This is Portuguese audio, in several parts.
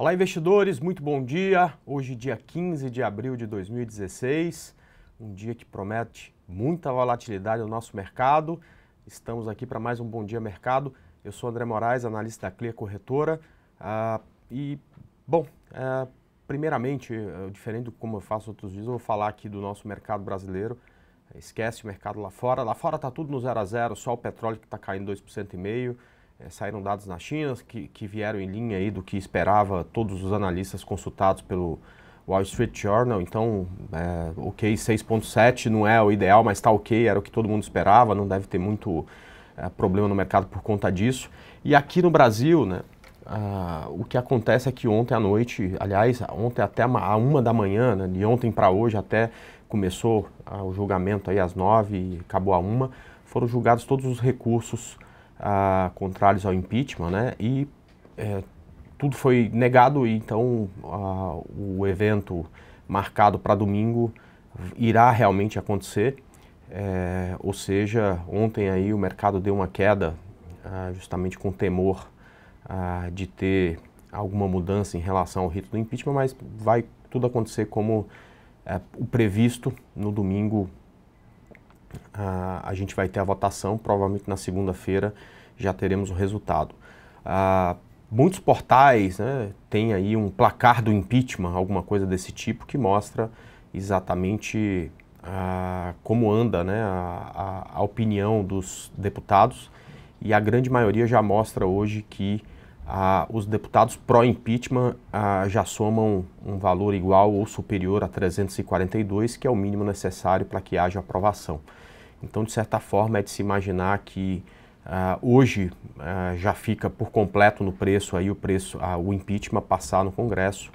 Olá, investidores, muito bom dia. Hoje, dia 15 de abril de 2016, um dia que promete muita volatilidade no nosso mercado. Estamos aqui para mais um Bom Dia Mercado. Eu sou André Moraes, analista da CLIA Corretora. Ah, e, bom, é, primeiramente, é, diferente do como eu faço outros dias, eu vou falar aqui do nosso mercado brasileiro. Esquece o mercado lá fora. Lá fora está tudo no zero a zero, só o petróleo que está caindo 2,5%. É, saíram dados na China que, que vieram em linha aí do que esperava todos os analistas consultados pelo Wall Street Journal. Então, é, ok, 6.7 não é o ideal, mas está ok, era o que todo mundo esperava, não deve ter muito é, problema no mercado por conta disso. E aqui no Brasil, né, ah, o que acontece é que ontem à noite, aliás, ontem até a uma da manhã, né, de ontem para hoje até começou ah, o julgamento aí às nove e acabou a uma, foram julgados todos os recursos contrários ao impeachment, né? E é, tudo foi negado e então o evento marcado para domingo irá realmente acontecer. É, ou seja, ontem aí o mercado deu uma queda ah, justamente com temor ah, de ter alguma mudança em relação ao rito do impeachment, mas vai tudo acontecer como é, o previsto no domingo a gente vai ter a votação, provavelmente na segunda-feira já teremos o resultado. muitos portais né, têm aí um placar do impeachment, alguma coisa desse tipo, que mostra exatamente como anda né, a, a, opinião dos deputados e a grande maioria já mostra hoje que os deputados pró-impeachment já somam um valor igual ou superior a 342, que é o mínimo necessário para que haja aprovação. Então, de certa forma, é de se imaginar que uh, hoje uh, já fica por completo no preço aí o preço, uh, o impeachment passar no Congresso.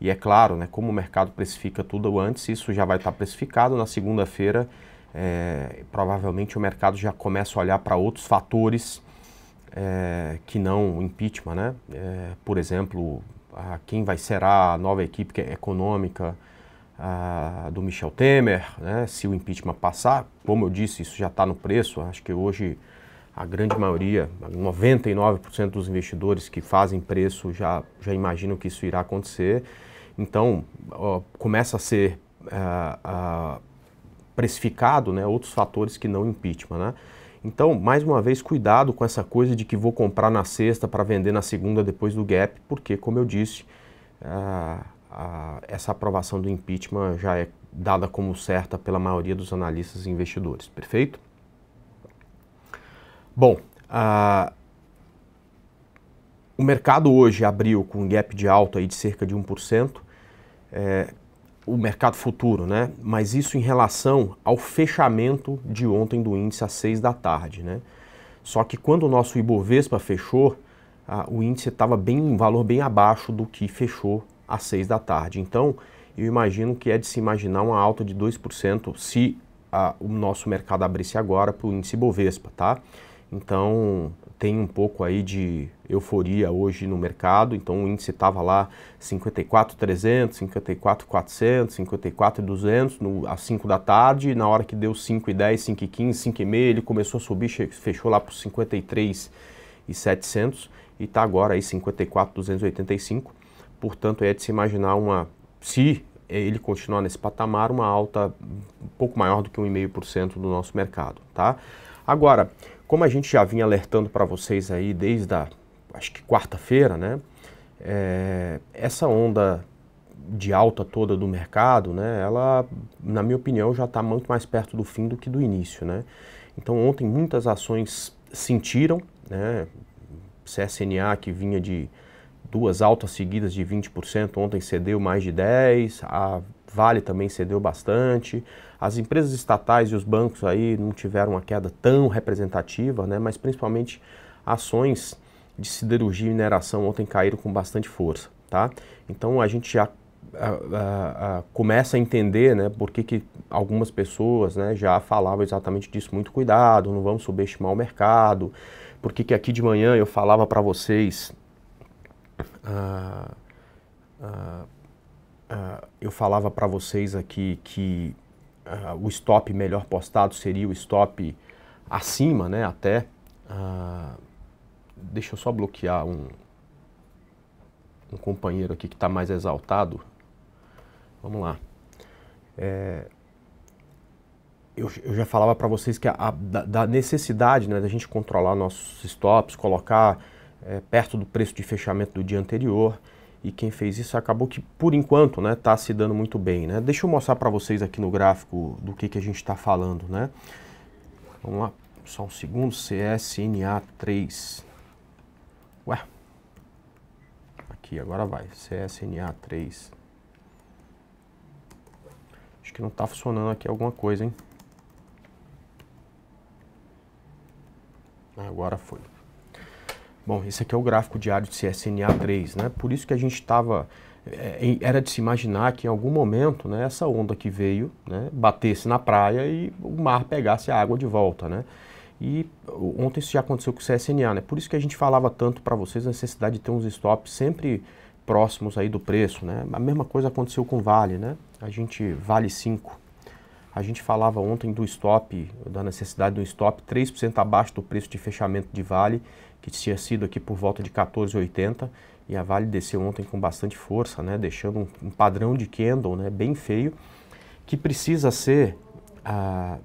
E é claro, né, como o mercado precifica tudo antes, isso já vai estar precificado na segunda-feira. É, provavelmente o mercado já começa a olhar para outros fatores é, que não o impeachment, né? É, por exemplo, a quem vai ser a nova equipe é econômica, do Michel Temer, né? se o impeachment passar, como eu disse, isso já está no preço. Acho que hoje a grande maioria, 99% dos investidores que fazem preço já, já imaginam que isso irá acontecer. Então, começa a ser é, precificado né? outros fatores que não impeachment. Né? Então, mais uma vez, cuidado com essa coisa de que vou comprar na sexta para vender na segunda depois do gap, porque, como eu disse, é, a, essa aprovação do impeachment já é dada como certa pela maioria dos analistas e investidores, perfeito? Bom, a, o mercado hoje abriu com um gap de alto aí de cerca de 1%, é, o mercado futuro, né? Mas isso em relação ao fechamento de ontem do índice às 6 da tarde, né? Só que quando o nosso Ibovespa fechou, o índice estava bem um valor bem abaixo do que fechou às 6 da tarde. Então, eu imagino que é de se imaginar uma alta de 2% se a, ah, o nosso mercado abrisse agora para o índice Bovespa, tá? Então, tem um pouco aí de euforia hoje no mercado. Então, o índice estava lá 54,300, 54,400, 54,200 às 5 da tarde. Na hora que deu 5,10, 5,15, 5,5, ele começou a subir, fechou lá para os 53,700 e está agora aí 54,285. Portanto, é de se imaginar uma, se ele continuar nesse patamar, uma alta um pouco maior do que 1,5% do nosso mercado, tá? Agora, como a gente já vinha alertando para vocês aí desde a, acho que quarta-feira, né? É, essa onda de alta toda do mercado, né? Ela, na minha opinião, já está muito mais perto do fim do que do início, né? Então, ontem muitas ações sentiram, né? CSNA que vinha de duas altas seguidas de 20%, ontem cedeu mais de 10%, a Vale também cedeu bastante. As empresas estatais e os bancos aí não tiveram uma queda tão representativa, né? mas principalmente ações de siderurgia e mineração ontem caíram com bastante força. Tá? Então a gente já a, a, a, começa a entender né, por que, que algumas pessoas né, já falavam exatamente disso, muito cuidado, não vamos subestimar o mercado, por que, que aqui de manhã eu falava para vocês Uh, uh, uh, eu falava para vocês aqui que ah, o stop melhor postado seria o stop acima, né? Até. deixa eu só bloquear um, um companheiro aqui que está mais exaltado. Vamos lá. É, eu, eu, já falava para vocês que a, a, da, da necessidade né, da gente controlar nossos stops, colocar é, perto do preço de fechamento do dia anterior. E quem fez isso acabou que, por enquanto, está né, tá se dando muito bem. Né? Deixa eu mostrar para vocês aqui no gráfico do que, que a gente está falando. Né? Vamos lá, só um segundo. CSNA3. Ué. Aqui, agora vai. CSNA3. Acho que não está funcionando aqui alguma coisa, hein? Agora foi. Bom, esse aqui é o gráfico diário de CSNA3, né? Por isso que a gente estava... Eh, era de se imaginar que em algum momento né, essa onda que veio né, batesse na praia e o mar pegasse a água de volta, né? E ontem isso já aconteceu com o CSNA, né? Por isso que a gente falava tanto para vocês a necessidade de ter uns stops sempre próximos aí do preço, né? A mesma coisa aconteceu com o Vale, né? A gente Vale 5. A gente falava ontem do stop, da necessidade de um stop 3% abaixo do preço de fechamento de Vale que tinha sido aqui por volta de 14,80 e a Vale desceu ontem com bastante força, né, deixando um, um padrão de candle né, bem feio, que precisa ser ah,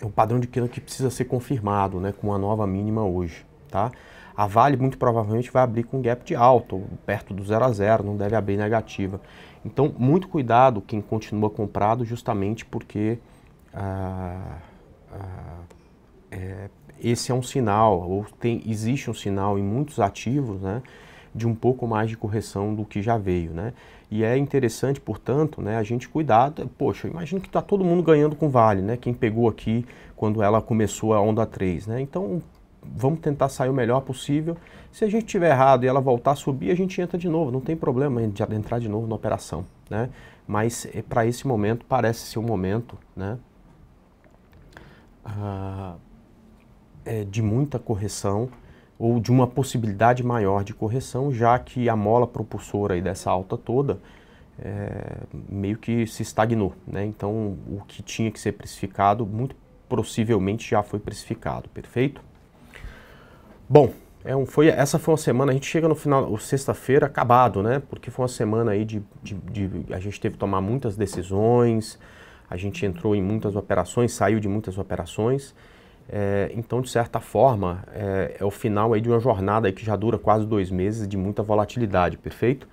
é um padrão de candle que precisa ser confirmado né, com uma nova mínima hoje. Tá? A Vale muito provavelmente vai abrir com gap de alto, perto do zero a zero, não deve abrir negativa. Então, muito cuidado quem continua comprado, justamente porque ah, ah, é, esse é um sinal, ou tem, existe um sinal em muitos ativos, né, de um pouco mais de correção do que já veio, né? E é interessante, portanto, né, a gente cuidar, poxa, imagino que está todo mundo ganhando com Vale, né? Quem pegou aqui quando ela começou a onda 3, né? Então, vamos tentar sair o melhor possível. Se a gente tiver errado e ela voltar a subir, a gente entra de novo, não tem problema de entrar de novo na operação, né? Mas eh, para esse momento parece ser um momento, né? Ah, é, de muita correção ou de uma possibilidade maior de correção, já que a mola propulsora aí dessa alta toda é, meio que se estagnou. Né? Então, o que tinha que ser precificado, muito possivelmente já foi precificado, perfeito? Bom, é um, foi, essa foi uma semana, a gente chega no final, sexta-feira, acabado, né? Porque foi uma semana aí de, de, de, A gente teve que tomar muitas decisões, a gente entrou em muitas operações, saiu de muitas operações. É, então, de certa forma, é, é, o final aí de uma jornada que já dura quase dois meses de muita volatilidade, perfeito?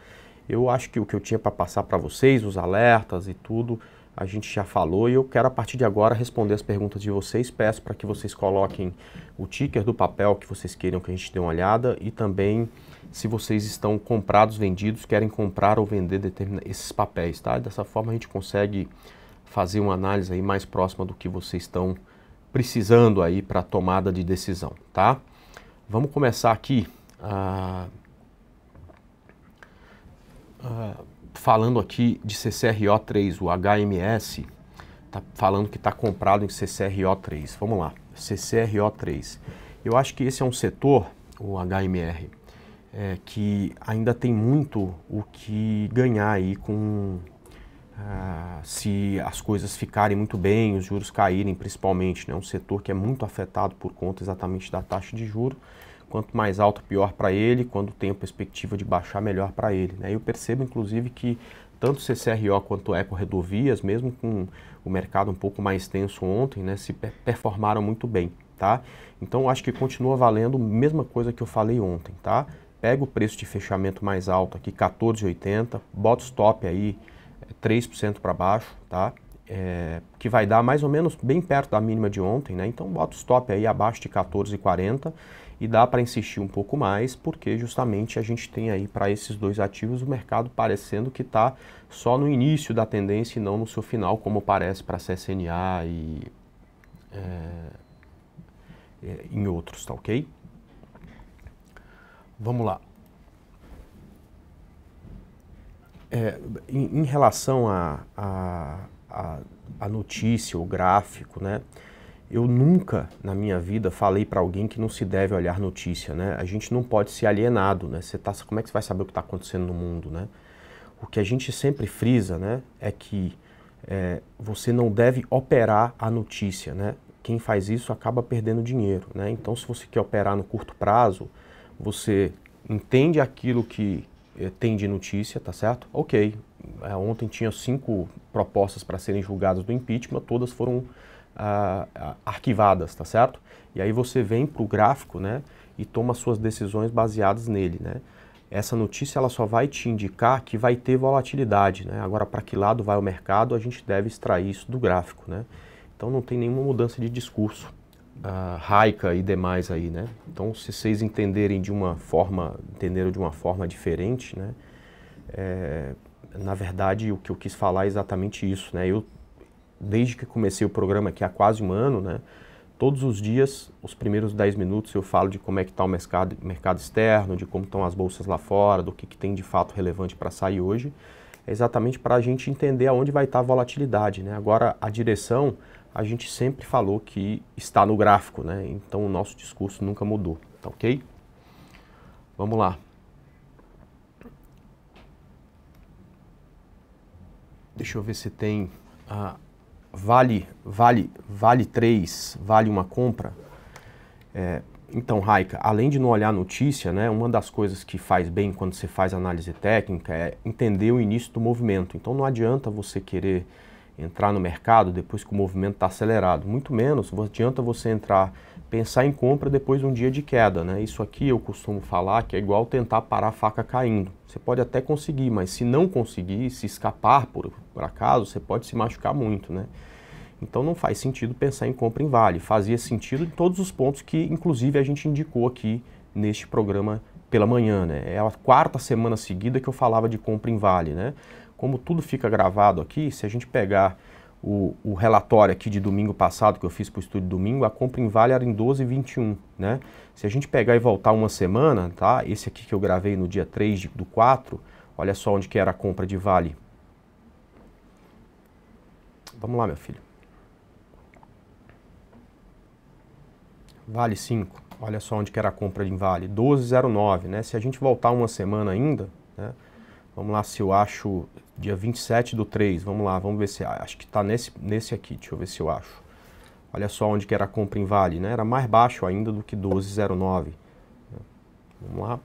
Eu acho que o que eu tinha para passar para vocês, os alertas e tudo, a gente já falou e eu quero a partir de agora responder as perguntas de vocês. Peço para que vocês coloquem o ticker do papel que vocês queiram que a gente dê uma olhada e também se vocês estão comprados, vendidos, querem comprar ou vender esses papéis, tá? Dessa forma a gente consegue fazer uma análise aí mais próxima do que vocês estão precisando aí para tomada de decisão, tá? Vamos começar aqui ah, ah, falando aqui de CCRO3, o HMS tá falando que está comprado em CCRO3. Vamos lá, CCRO3. Eu acho que esse é um setor, o HMR, é, que ainda tem muito o que ganhar aí com ah, se as coisas ficarem muito bem, os juros caírem, principalmente, né? um setor que é muito afetado por conta exatamente da taxa de juro. Quanto mais alto, pior para ele. Quando tem a perspectiva de baixar, melhor para ele. Né? Eu percebo, inclusive, que tanto CCRO quanto Eco Rodovias, mesmo com o mercado um pouco mais tenso ontem, né, se performaram muito bem, tá? Então acho que continua valendo a mesma coisa que eu falei ontem, tá? Pega o preço de fechamento mais alto aqui, 14,80, bota o stop aí 3% é, para baixo, tá? É, que vai dar mais ou menos bem perto da mínima de ontem, né? Então bota o stop aí abaixo de 14,40 e dá para insistir um pouco mais, porque justamente a gente tem aí para esses dois ativos o mercado parecendo que está só no início da tendência e não no seu final, como parece para CSNA e é, é, em outros, tá ok? Vamos lá. É, em, em, relação à a, a, a, notícia, o gráfico, né? Eu nunca na minha vida falei para alguém que não se deve olhar notícia, né? A gente não pode ser alienado, né? Você tá, como é que você vai saber o que está acontecendo no mundo, né? O que a gente sempre frisa, né, é que é, você não deve operar a notícia, né? Quem faz isso acaba perdendo dinheiro, né? Então, se você quer operar no curto prazo, você entende aquilo que tem de notícia, tá certo? Ok. É, ontem tinha cinco propostas para serem julgadas do impeachment, todas foram ah, ah, arquivadas, tá certo? E aí você vem para o gráfico, né? E toma suas decisões baseadas nele, né? Essa notícia ela só vai te indicar que vai ter volatilidade, né? Agora, para que lado vai o mercado, a gente deve extrair isso do gráfico, né? Então não tem nenhuma mudança de discurso uh, e demais aí, né? Então, se vocês entenderem de uma forma, entenderam de uma forma diferente, né? É, na verdade, o que eu quis falar é exatamente isso, né? Eu, desde que comecei o programa aqui há quase um ano, né? Todos os dias, os primeiros 10 minutos, eu falo de como é que está o mercado, mercado externo, de como estão as bolsas lá fora, do que, que tem de fato relevante para sair hoje. É exatamente para a gente entender aonde vai estar tá a volatilidade, né? Agora, a direção a gente sempre falou que está no gráfico, né? Então o nosso discurso nunca mudou, tá ok? Vamos lá. Deixa eu ver se tem ah, vale, vale, vale três vale uma compra. É, então, Raika, além de não olhar a notícia, né, uma das coisas que faz bem quando você faz análise técnica é entender o início do movimento. Então não adianta você querer entrar no mercado depois que o movimento está acelerado. Muito menos adianta você entrar, pensar em compra depois de um dia de queda. Né? Isso aqui eu costumo falar que é igual tentar parar a faca caindo. Você pode até conseguir, mas se não conseguir, se escapar por, por acaso, você pode se machucar muito. Né? Então não faz sentido pensar em compra em vale. Fazia sentido em todos os pontos que, inclusive, a gente indicou aqui neste programa pela manhã. Né? É a quarta semana seguida que eu falava de compra em vale. Né? como tudo fica gravado aqui, se a gente pegar o, o relatório aqui de domingo passado que eu fiz para o estúdio domingo, a compra em Vale era em 12,21, né? Se a gente pegar e voltar uma semana, tá? Esse aqui que eu gravei no dia 3 de, do 4, olha só onde que era a compra de Vale. Vamos lá, meu filho. Vale 5, olha só onde que era a compra de Vale, 12,09, né? Se a gente voltar uma semana ainda, né? Vamos lá se eu acho Dia 27 do 3, vamos lá, vamos ver se. Ah, acho que está nesse, nesse aqui, deixa eu ver se eu acho. Olha só onde que era a compra em Vale, né? Era mais baixo ainda do que 12,09. Né? Vamos lá.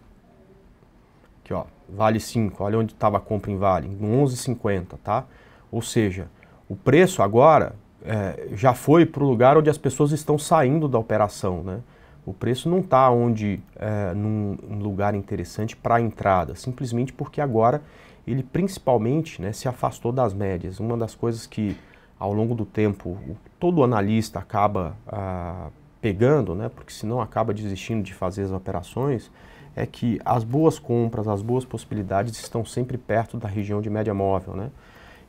Aqui, ó, Vale 5, olha onde estava a compra em Vale, 11,50, tá? Ou seja, o preço agora é, já foi para o lugar onde as pessoas estão saindo da operação, né? O preço não está onde é, num, num lugar interessante para a entrada, simplesmente porque agora ele principalmente né, se afastou das médias. Uma das coisas que, ao longo do tempo, todo analista acaba ah, pegando, né, porque senão acaba desistindo de fazer as operações, é que as boas compras, as boas possibilidades estão sempre perto da região de média móvel. Né?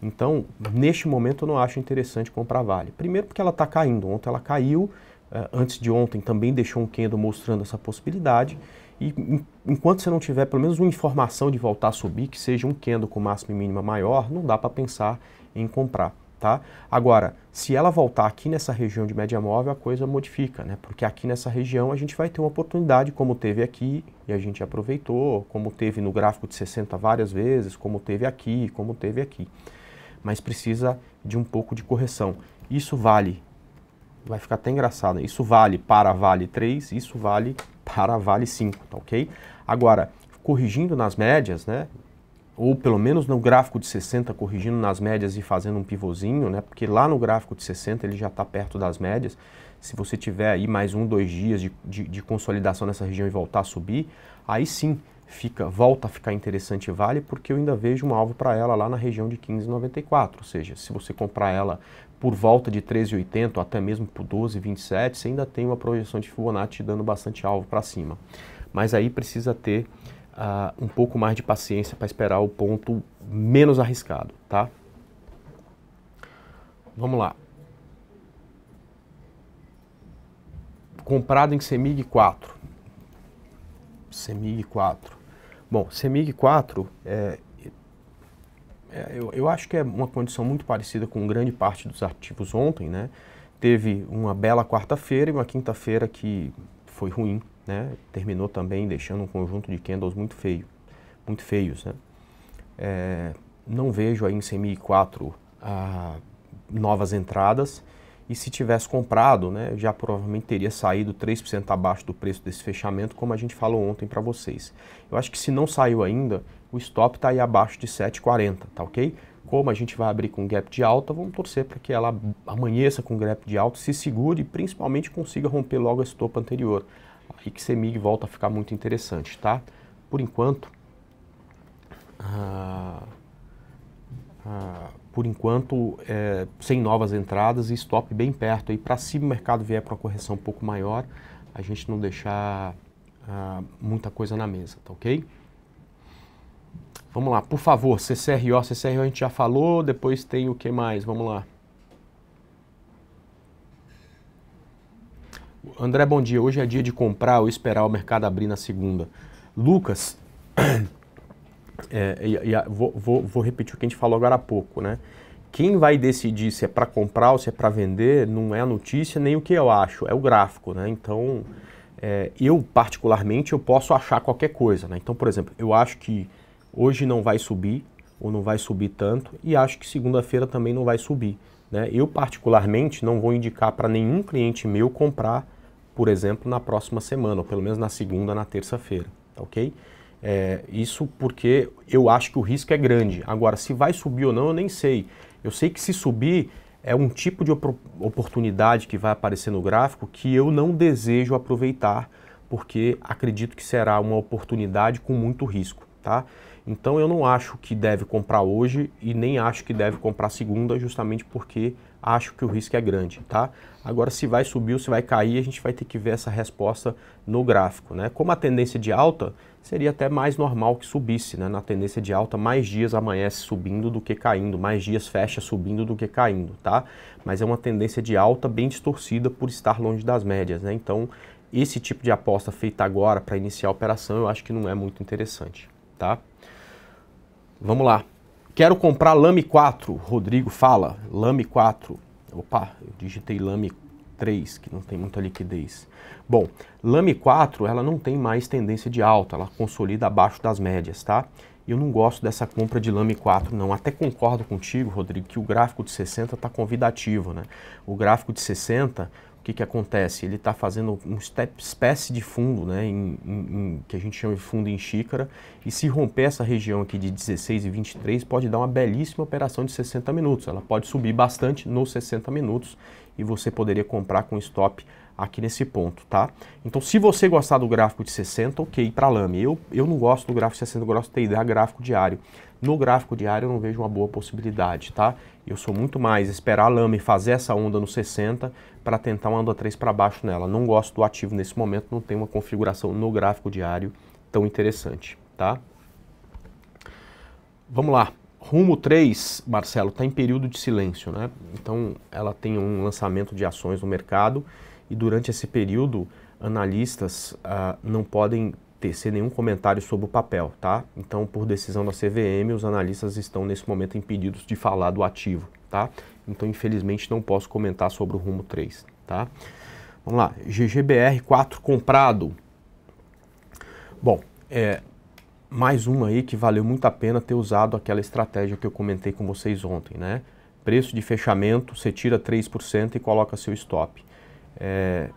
Então, neste momento, eu não acho interessante comprar Vale. Primeiro porque ela está caindo. Ontem ela caiu, eh, antes de ontem também deixou um candle mostrando essa possibilidade. E enquanto você não tiver pelo menos uma informação de voltar a subir, que seja um candle com máximo e mínima maior, não dá para pensar em comprar. Tá? Agora, se ela voltar aqui nessa região de média móvel, a coisa modifica, né? Porque aqui nessa região a gente vai ter uma oportunidade, como teve aqui e a gente aproveitou, como teve no gráfico de 60 várias vezes, como teve aqui, como teve aqui. Mas precisa de um pouco de correção. Isso vale, vai ficar até engraçado, né? isso vale para Vale 3, isso vale para a Vale 5, tá ok? Agora, corrigindo nas médias, né? Ou pelo menos no gráfico de 60, corrigindo nas médias e fazendo um pivôzinho, né? Porque lá no gráfico de 60 ele já está perto das médias. Se você tiver aí mais um, dois dias de, de, de consolidação nessa região e voltar a subir, aí sim fica, volta a ficar interessante Vale, porque eu ainda vejo um alvo para ela lá na região de 15,94. Ou seja, se você comprar ela por volta de 13,80 até mesmo por 12,27, você ainda tem uma projeção de Fibonacci dando bastante alvo para cima. Mas aí precisa ter uh, um pouco mais de paciência para esperar o ponto menos arriscado, tá? Vamos lá. Comprado em CEMIG 4. CEMIG 4. Bom, CEMIG 4, é, é, eu, eu acho que é uma condição muito parecida com grande parte dos ativos ontem, né? Teve uma bela quarta-feira e uma quinta-feira que foi ruim, né? Terminou também deixando um conjunto de candles muito feio, muito feios, né? É, não vejo aí em CMI 4 a, novas entradas e se tivesse comprado, né, já provavelmente teria saído 3% abaixo do preço desse fechamento, como a gente falou ontem para vocês. Eu acho que se não saiu ainda, o stop está aí abaixo de 7,40, tá ok? Como a gente vai abrir com gap de alta, vamos torcer para que ela amanheça com gap de alta, se segure e principalmente consiga romper logo esse topo anterior. Aí que CEMIG volta a ficar muito interessante, tá? Por enquanto, ah, ah, por enquanto, é, sem novas entradas e stop bem perto. Aí para se o mercado vier para uma correção um pouco maior, a gente não deixar ah, muita coisa na mesa, tá ok? Vamos lá, por favor, CCRO, CCRO a gente já falou, depois tem o que mais? Vamos lá. André, bom dia. Hoje é dia de comprar ou esperar o mercado abrir na segunda. Lucas, é, vou, vou, vou, repetir o que a gente falou agora há pouco, né? Quem vai decidir se é para comprar ou se é para vender não é a notícia nem o que eu acho, é o gráfico, né? Então, é, eu particularmente eu posso achar qualquer coisa, né? Então, por exemplo, eu acho que hoje não vai subir ou não vai subir tanto e acho que segunda-feira também não vai subir. Né? Eu, particularmente, não vou indicar para nenhum cliente meu comprar, por exemplo, na próxima semana, ou pelo menos na segunda, na terça-feira, tá ok? É, isso porque eu acho que o risco é grande. Agora, se vai subir ou não, eu nem sei. Eu sei que se subir, é um tipo de op oportunidade que vai aparecer no gráfico que eu não desejo aproveitar, porque acredito que será uma oportunidade com muito risco, tá? Então eu não acho que deve comprar hoje e nem acho que deve comprar segunda, justamente porque acho que o risco é grande, tá? Agora se vai subir ou se vai cair, a gente vai ter que ver essa resposta no gráfico, né? Como a tendência de alta, seria até mais normal que subisse, né? Na tendência de alta, mais dias amanhece subindo do que caindo, mais dias fecha subindo do que caindo, tá? Mas é uma tendência de alta bem distorcida por estar longe das médias, né? Então, esse tipo de aposta feita agora para iniciar a operação, eu acho que não é muito interessante, tá? Vamos lá. Quero comprar Lame 4. Rodrigo fala. Lame 4. Opa, eu digitei Lame 3, que não tem muita liquidez. Bom, Lame 4, ela não tem mais tendência de alta, ela consolida abaixo das médias, tá? Eu não gosto dessa compra de Lame 4, não. Até concordo contigo, Rodrigo, que o gráfico de 60 está convidativo, né? O gráfico de 60, o que, que acontece? Ele está fazendo uma espécie de fundo, né, em, em, que a gente chama de fundo em xícara, e se romper essa região aqui de 16 e 23, pode dar uma belíssima operação de 60 minutos. Ela pode subir bastante nos 60 minutos e você poderia comprar com stop aqui nesse ponto, tá? Então, se você gostar do gráfico de 60, ok, para lame. Eu, eu não gosto do gráfico de 60, eu gosto de ter gráfico diário. No gráfico diário eu não vejo uma boa possibilidade, tá? Eu sou muito mais esperar a lama e fazer essa onda no 60 para tentar uma onda 3 para baixo nela. Não gosto do ativo nesse momento, não tem uma configuração no gráfico diário tão interessante, tá? Vamos lá. Rumo 3, Marcelo, está em período de silêncio, né? Então ela tem um lançamento de ações no mercado e durante esse período analistas ah, não podem tecer nenhum comentário sobre o papel, tá? Então, por decisão da CVM, os analistas estão nesse momento impedidos de falar do ativo, tá? Então, infelizmente, não posso comentar sobre o rumo 3, tá? Vamos lá, GGBR 4 comprado. Bom, é, mais uma aí que valeu muito a pena ter usado aquela estratégia que eu comentei com vocês ontem, né? Preço de fechamento, você tira 3% e coloca seu stop. É,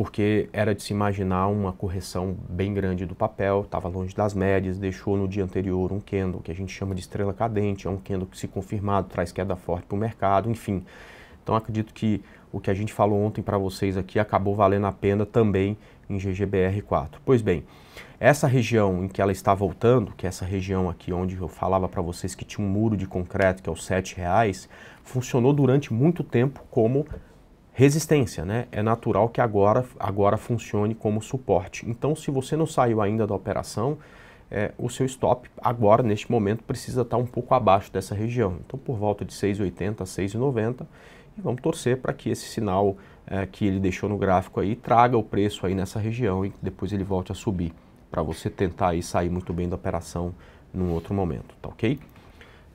porque era de se imaginar uma correção bem grande do papel, estava longe das médias, deixou no dia anterior um candle que a gente chama de estrela cadente, é um candle que se confirmado traz queda forte para o mercado, enfim. Então acredito que o que a gente falou ontem para vocês aqui acabou valendo a pena também em GGBR4. Pois bem, essa região em que ela está voltando, que é essa região aqui onde eu falava para vocês que tinha um muro de concreto, que é os R$ reais, funcionou durante muito tempo como resistência, né? É natural que agora, agora funcione como suporte. Então, se você não saiu ainda da operação, é, o seu stop agora, neste momento, precisa estar um pouco abaixo dessa região. Então, por volta de 6,80, 6,90 e vamos torcer para que esse sinal é, que ele deixou no gráfico aí traga o preço aí nessa região e depois ele volte a subir para você tentar aí sair muito bem da operação num outro momento, tá ok?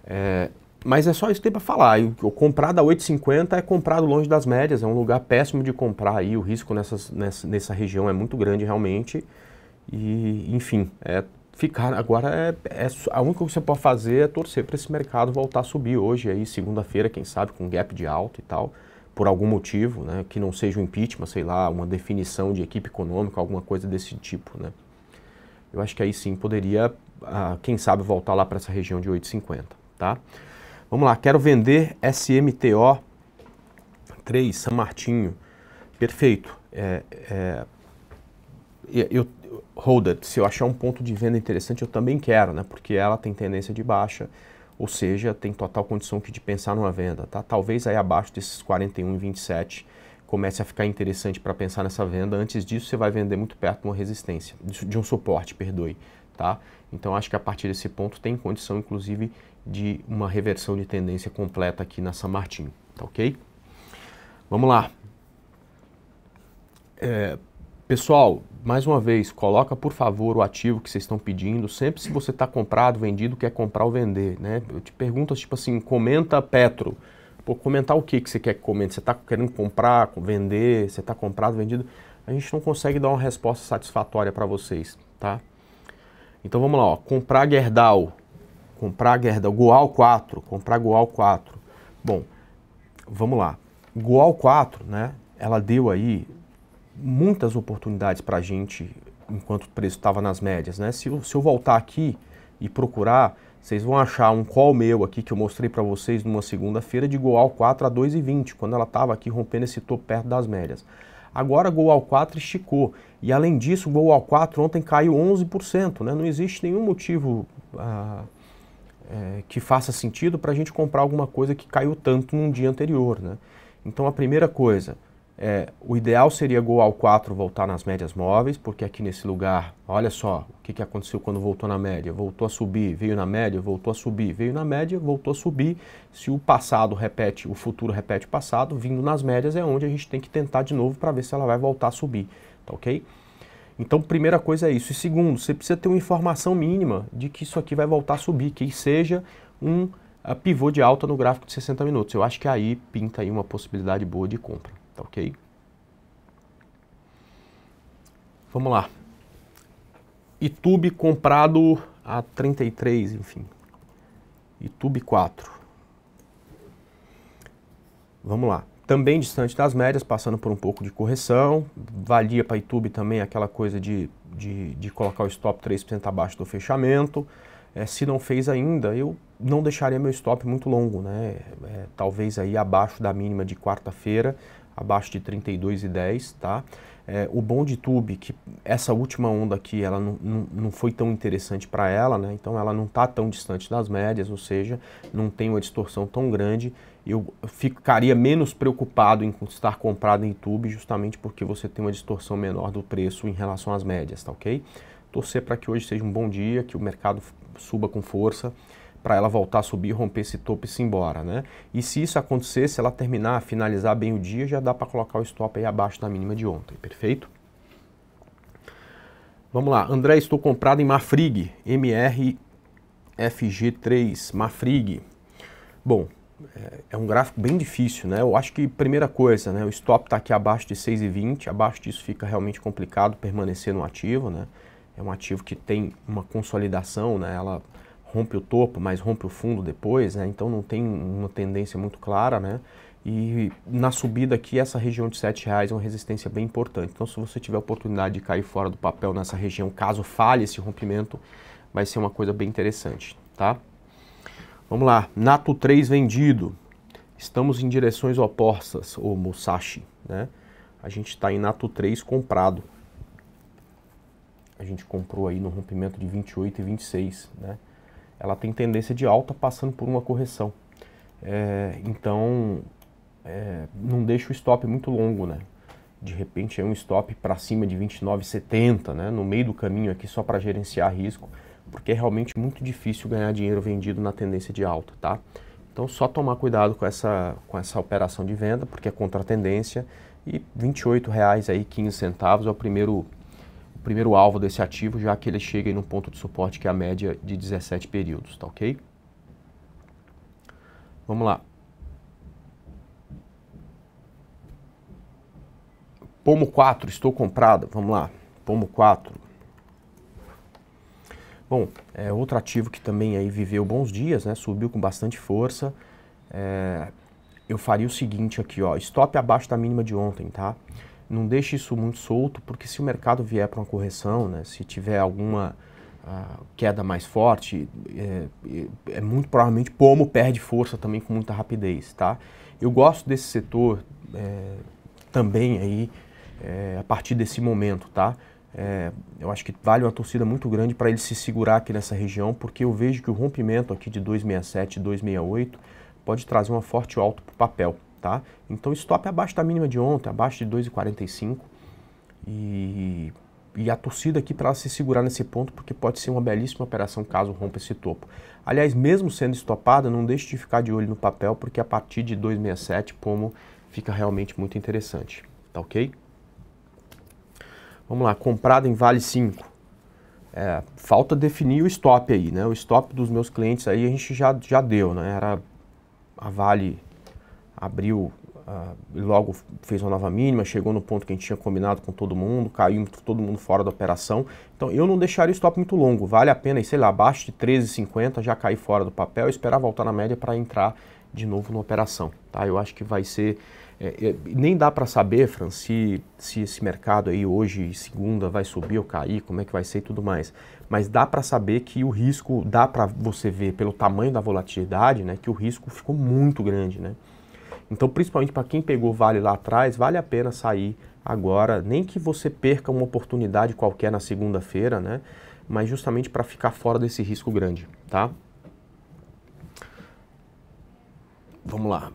É, mas é só isso que tem para falar. O comprado a 8,50 é comprado longe das médias, é um lugar péssimo de comprar aí, o risco nessas, nessa, nessa região é muito grande realmente. E, enfim, é ficar agora é, é a única coisa que você pode fazer é torcer para esse mercado voltar a subir hoje aí segunda-feira, quem sabe com um gap de alta e tal, por algum motivo, né, que não seja um impeachment, sei lá, uma definição de equipe econômica, alguma coisa desse tipo, né? Eu acho que aí sim poderia, ah, quem sabe voltar lá para essa região de 8,50, tá? Vamos lá, quero vender SMTO 3, San Martinho. Perfeito. É, é, eu, holder, se eu achar um ponto de venda interessante, eu também quero, né? Porque ela tem tendência de baixa, ou seja, tem total condição de pensar numa venda, tá? Talvez aí abaixo desses 41,27 comece a ficar interessante para pensar nessa venda. Antes disso, você vai vender muito perto de uma resistência, de um suporte, perdoe, tá? Então acho que a partir desse ponto tem condição, inclusive, de uma reversão de tendência completa aqui na San Martin, tá ok? Vamos lá. É, pessoal, mais uma vez, coloca por favor o ativo que vocês estão pedindo. Sempre se você está comprado, vendido, quer comprar ou vender, né? Eu te pergunto, tipo assim, comenta Petro. Pô, comentar o que, que você quer que comente? Você está querendo comprar, vender? Você está comprado, vendido? A gente não consegue dar uma resposta satisfatória para vocês, tá? Então vamos lá, ó. comprar Gerdau, comprar Guerra da Goal 4, comprar Goal 4. Bom, vamos lá. Goal 4, né? Ela deu aí muitas oportunidades para a gente enquanto o preço estava nas médias, né? Se eu, se eu voltar aqui e procurar, vocês vão achar um call meu aqui que eu mostrei para vocês numa segunda-feira de Goal 4 a 2,20, quando ela estava aqui rompendo esse topo perto das médias. Agora Goal 4 esticou e além disso, Goal 4 ontem caiu 11%, né? Não existe nenhum motivo ah, é, que faça sentido para a gente comprar alguma coisa que caiu tanto num dia anterior. Né? Então a primeira coisa, é, o ideal seria Gol ao 4 voltar nas médias móveis, porque aqui nesse lugar, olha só o que, que aconteceu quando voltou na média. Voltou a subir, veio na média, voltou a subir, veio na média, voltou a subir. Se o passado repete, o futuro repete o passado, vindo nas médias é onde a gente tem que tentar de novo para ver se ela vai voltar a subir, tá ok? Então, primeira coisa é isso. E segundo, você precisa ter uma informação mínima de que isso aqui vai voltar a subir, que seja um ah, pivô de alta no gráfico de 60 minutos. Eu acho que aí pinta aí uma possibilidade boa de compra, tá ok? Vamos lá. YouTube comprado a 33, enfim. YouTube 4. Vamos lá também distante das médias, passando por um pouco de correção. Valia para YouTube também aquela coisa de, de, de colocar o stop 3% abaixo do fechamento. É, se não fez ainda, eu não deixaria meu stop muito longo, né? É, é talvez aí abaixo da mínima de quarta-feira, abaixo de 32,10, tá? É, o bom de tube que essa última onda aqui, ela não, não, não foi tão interessante para ela, né? Então ela não está tão distante das médias, ou seja, não tem uma distorção tão grande eu ficaria menos preocupado em estar comprado em YouTube justamente porque você tem uma distorção menor do preço em relação às médias, tá ok? Torcer para que hoje seja um bom dia, que o mercado suba com força, para ela voltar a subir, romper esse topo e se embora, né? E se isso acontecer, se ela terminar, finalizar bem o dia, já dá para colocar o stop aí abaixo da mínima de ontem, perfeito? Vamos lá, André, estou comprado em Mafrig, MRFG3, Mafrig. Bom, é, é um gráfico bem difícil, né? Eu acho que, primeira coisa, né, o stop está aqui abaixo de 6,20, abaixo disso fica realmente complicado permanecer no ativo, né? É um ativo que tem uma consolidação, né? Ela rompe o topo, mas rompe o fundo depois, né? Então não tem uma tendência muito clara, né? E na subida aqui, essa região de R$7,00 é uma resistência bem importante. Então, se você tiver oportunidade de cair fora do papel nessa região, caso falhe esse rompimento, vai ser uma coisa bem interessante, tá? Vamos lá, Nato 3 vendido. Estamos em direções opostas, o Musashi, né? A gente está em Nato 3 comprado. A gente comprou aí no rompimento de 28 e 26, né? Ela tem tendência de alta passando por uma correção. É, então, é, não deixa o stop muito longo, né? De repente é um stop para cima de 29,70, né? No meio do caminho aqui só para gerenciar risco porque é realmente muito difícil ganhar dinheiro vendido na tendência de alta, tá? Então só tomar cuidado com essa, com essa operação de venda, porque é contra a tendência e R$ 28,15 é o primeiro o primeiro alvo desse ativo, já que ele chega em um ponto de suporte que é a média de 17 períodos, tá OK? Vamos lá. Pomo 4, estou comprado. Vamos lá. Pomo 4. Bom, é outro ativo que também aí viveu bons dias, né? Subiu com bastante força. É, eu faria o seguinte aqui, ó, stop abaixo da mínima de ontem, tá? Não deixe isso muito solto, porque se o mercado vier para uma correção, né, se tiver alguma ah, queda mais forte, é, é, muito provavelmente pomo perde força também com muita rapidez, tá? Eu gosto desse setor é, também aí é, a partir desse momento, tá? É, eu acho que vale uma torcida muito grande para ele se segurar aqui nessa região, porque eu vejo que o rompimento aqui de 267 e 268 pode trazer uma forte alta para o papel. Tá? Então stop abaixo da mínima de ontem, abaixo de 2,45 e, e a torcida aqui para ela se segurar nesse ponto, porque pode ser uma belíssima operação caso rompa esse topo. Aliás, mesmo sendo estopada, não deixe de ficar de olho no papel, porque a partir de 2,67 como fica realmente muito interessante, tá ok? vamos lá, comprado em Vale 5. É, falta definir o stop aí, né? O stop dos meus clientes aí a gente já, já deu, né? Era a Vale abriu uh, e logo fez uma nova mínima, chegou no ponto que a gente tinha combinado com todo mundo, caiu todo mundo fora da operação. Então eu não deixaria o stop muito longo, vale a pena, sei lá, abaixo de 13,50 já cair fora do papel, esperar voltar na média para entrar de novo na operação. Tá? Eu acho que vai ser. É, é, nem dá para saber, Fran, se, se esse mercado aí hoje, segunda, vai subir ou cair, como é que vai ser e tudo mais. Mas dá para saber que o risco, dá para você ver pelo tamanho da volatilidade, né, que o risco ficou muito grande. Né? Então, principalmente para quem pegou vale lá atrás, vale a pena sair agora, nem que você perca uma oportunidade qualquer na segunda-feira, né? mas justamente para ficar fora desse risco grande. tá? Vamos lá.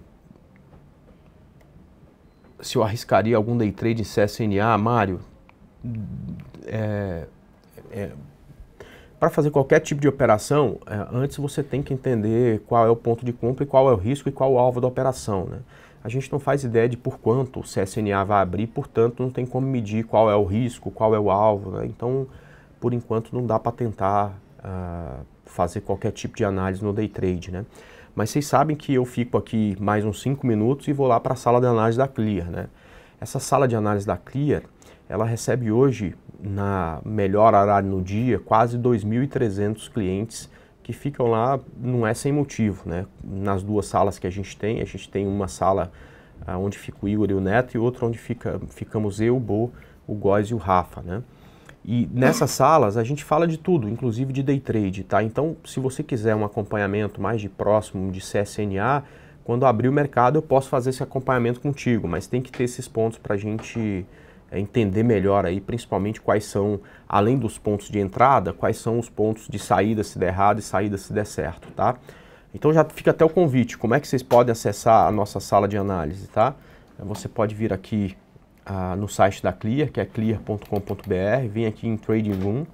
Se eu arriscaria algum day trade em CSNA, Mário, é, é, para fazer qualquer tipo de operação, é, antes você tem que entender qual é o ponto de compra e qual é o risco e qual o alvo da operação. Né? A gente não faz ideia de por quanto o CSNA vai abrir, portanto, não tem como medir qual é o risco, qual é o alvo. Né? Então, por enquanto, não dá para tentar uh, fazer qualquer tipo de análise no day trade. Né? Mas vocês sabem que eu fico aqui mais uns 5 minutos e vou lá para a sala de análise da Clear, né? Essa sala de análise da Clear, ela recebe hoje, na melhor horário no dia, quase 2.300 clientes que ficam lá, não é sem motivo, né? Nas duas salas que a gente tem, a gente tem uma sala ah, onde fica o Igor e o Neto e outra onde fica, ficamos eu, o Bo, o Góis e o Rafa, né? E nessas salas a gente fala de tudo, inclusive de day trade, tá? Então, se você quiser um acompanhamento mais de próximo de CSNA, quando abrir o mercado eu posso fazer esse acompanhamento contigo, mas tem que ter esses pontos para a gente é, entender melhor aí, principalmente quais são, além dos pontos de entrada, quais são os pontos de saída se der errado e saída se der certo, tá? Então já fica até o convite, como é que vocês podem acessar a nossa sala de análise, tá? Você pode vir aqui no site da Clear, que é clear.com.br, vem aqui em Trading Room.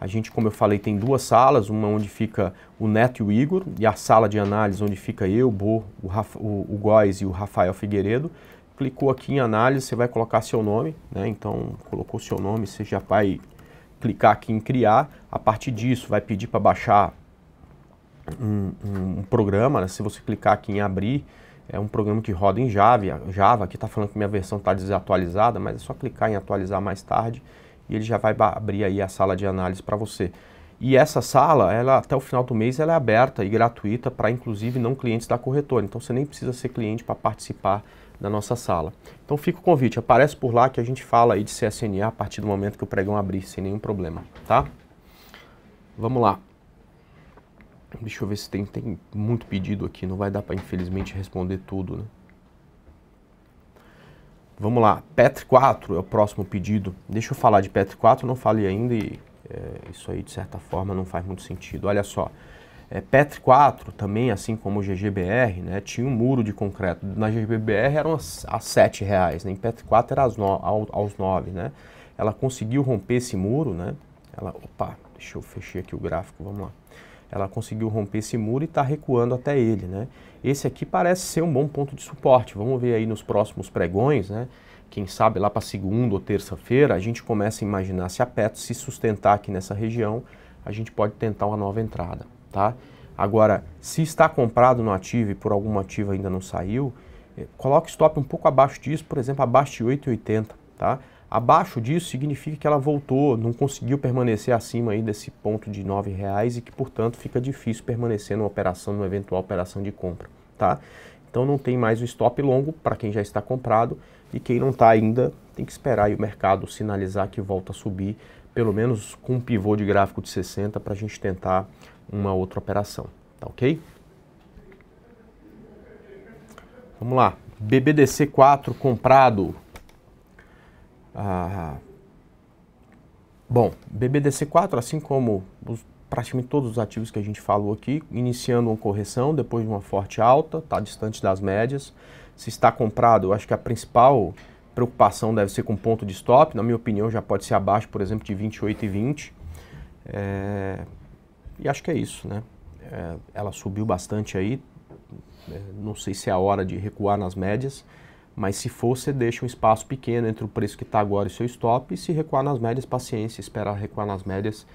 A gente, como eu falei, tem duas salas, uma onde fica o Neto e o Igor, e a sala de análise onde fica eu, o Bo, o, Rafa, o, o Góes e o Rafael Figueiredo. Clicou aqui em análise, você vai colocar seu nome, né? Então, colocou seu nome, você já vai clicar aqui em criar. A partir disso, vai pedir para baixar um, um, um, programa, né? se você clicar aqui em abrir, é um programa que roda em Java. Java aqui está falando que minha versão está desatualizada, mas é só clicar em atualizar mais tarde e ele já vai abrir aí a sala de análise para você. E essa sala, ela até o final do mês, ela é aberta e gratuita para inclusive não clientes da corretora. Então você nem precisa ser cliente para participar da nossa sala. Então fica o convite, aparece por lá que a gente fala aí de CSNA a partir do momento que o pregão abrir sem nenhum problema, tá? Vamos lá. Deixa eu ver se tem, tem muito pedido aqui, não vai dar para infelizmente responder tudo, né? Vamos lá, Petri 4 é o próximo pedido. Deixa eu falar de Petri 4, não falei ainda e é, isso aí de certa forma não faz muito sentido. Olha só, é, Petri 4 também, assim como o GGBR, né, tinha um muro de concreto. Na GGBR eram as, as R$ reais, né, em Petri 4 era as no, aos 9, né? Ela conseguiu romper esse muro, né? Ela, opa, deixa eu fechar aqui o gráfico, vamos lá. Ela conseguiu romper esse muro e está recuando até ele, né? Esse aqui parece ser um bom ponto de suporte. Vamos ver aí nos próximos pregões, né? Quem sabe lá para segunda ou terça-feira a gente começa a imaginar se a Petro se sustentar aqui nessa região, a gente pode tentar uma nova entrada, tá? Agora, se está comprado no ativo e por algum motivo ainda não saiu, eh, coloque stop um pouco abaixo disso, por exemplo, abaixo de 8,80, tá? Abaixo disso significa que ela voltou, não conseguiu permanecer acima aí desse ponto de R$ reais e que, portanto, fica difícil permanecer numa operação, numa eventual operação de compra, tá? Então não tem mais o stop longo para quem já está comprado e quem não está ainda tem que esperar o mercado sinalizar que volta a subir, pelo menos com um pivô de gráfico de 60 para a gente tentar uma outra operação, tá ok? Vamos lá, BBDC4 comprado, ah, ah, bom, BBDC4, assim como os, praticamente todos os ativos que a gente falou aqui, iniciando uma correção depois de uma forte alta, está distante das médias. Se está comprado, eu acho que a principal preocupação deve ser com ponto de stop. Na minha opinião, já pode ser abaixo, por exemplo, de 28 e 20. É, e acho que é isso, né? É, ela subiu bastante aí. É, não sei se é a hora de recuar nas médias. Mas se for, você deixa um espaço pequeno entre o preço que está agora e o seu stop. E se recuar nas médias, paciência, espera recuar nas médias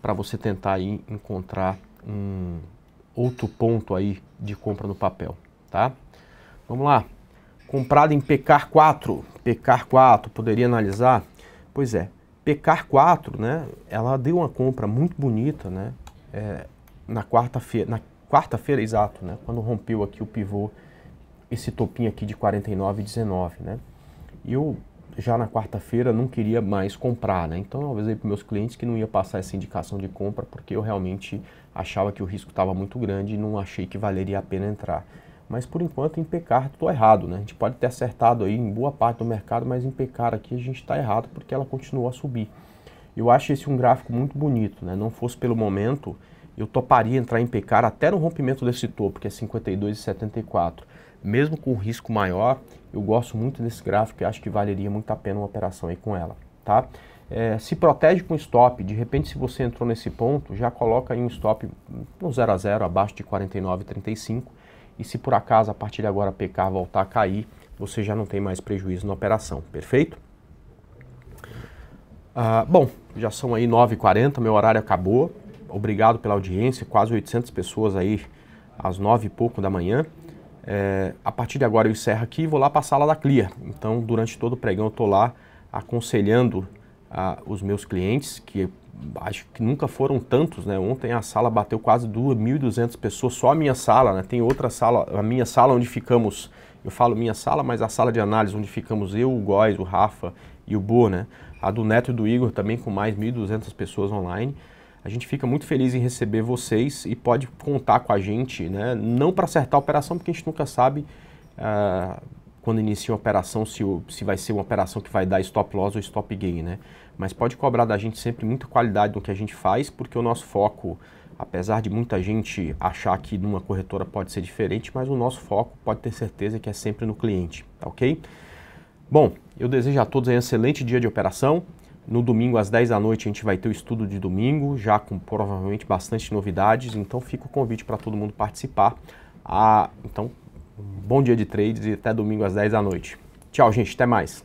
para você tentar aí encontrar um outro ponto aí de compra no papel, tá? Vamos lá. Comprado em PK4, PK4, poderia analisar? Pois é, PK4, né? Ela deu uma compra muito bonita, né? É, na quarta-feira, na quarta-feira exato, né? Quando rompeu aqui o pivô esse topinho aqui de 49,19, né? E eu já na quarta-feira não queria mais comprar, né? Então eu avisei para meus clientes que não ia passar essa indicação de compra porque eu realmente achava que o risco estava muito grande e não achei que valeria a pena entrar. Mas por enquanto em pecar estou errado, né? A gente pode ter acertado aí em boa parte do mercado, mas em pecar aqui a gente está errado porque ela continuou a subir. Eu acho esse um gráfico muito bonito, né? Não fosse pelo momento, eu toparia entrar em pecar até no rompimento desse topo, que é 52,74 mesmo com risco maior, eu gosto muito desse gráfico e acho que valeria muito a pena uma operação aí com ela, tá? É, se protege com stop, de repente se você entrou nesse ponto, já coloca aí um stop no 0 a 0 abaixo de 49,35 e se por acaso a partir de agora a PK voltar a cair, você já não tem mais prejuízo na operação, perfeito? Ah, bom, já são aí 9h40, meu horário acabou, obrigado pela audiência, quase 800 pessoas aí às 9 e pouco da manhã. É, a partir de agora eu encerro aqui e vou lá para a sala da Clear. Então, durante todo o pregão eu estou lá aconselhando a, ah, os meus clientes, que acho que nunca foram tantos, né? Ontem a sala bateu quase 2.200 pessoas, só a minha sala, né? Tem outra sala, a minha sala onde ficamos, eu falo minha sala, mas a sala de análise onde ficamos eu, o Góis, o Rafa e o Bo, né? A do Neto e do Igor também com mais 1.200 pessoas online. A gente fica muito feliz em receber vocês e pode contar com a gente, né? não para acertar a operação, porque a gente nunca sabe ah, quando inicia uma operação se, se vai ser uma operação que vai dar stop loss ou stop gain. Né? Mas pode cobrar da gente sempre muita qualidade no que a gente faz, porque o nosso foco, apesar de muita gente achar que numa corretora pode ser diferente, mas o nosso foco pode ter certeza que é sempre no cliente, tá ok? Bom, eu desejo a todos um excelente dia de operação. No domingo, às 10 da noite, a gente vai ter o estudo de domingo, já com provavelmente bastante novidades, então fica o convite para todo mundo participar. Ah, então, bom dia de trades e até domingo às 10 da noite. Tchau, gente, até mais.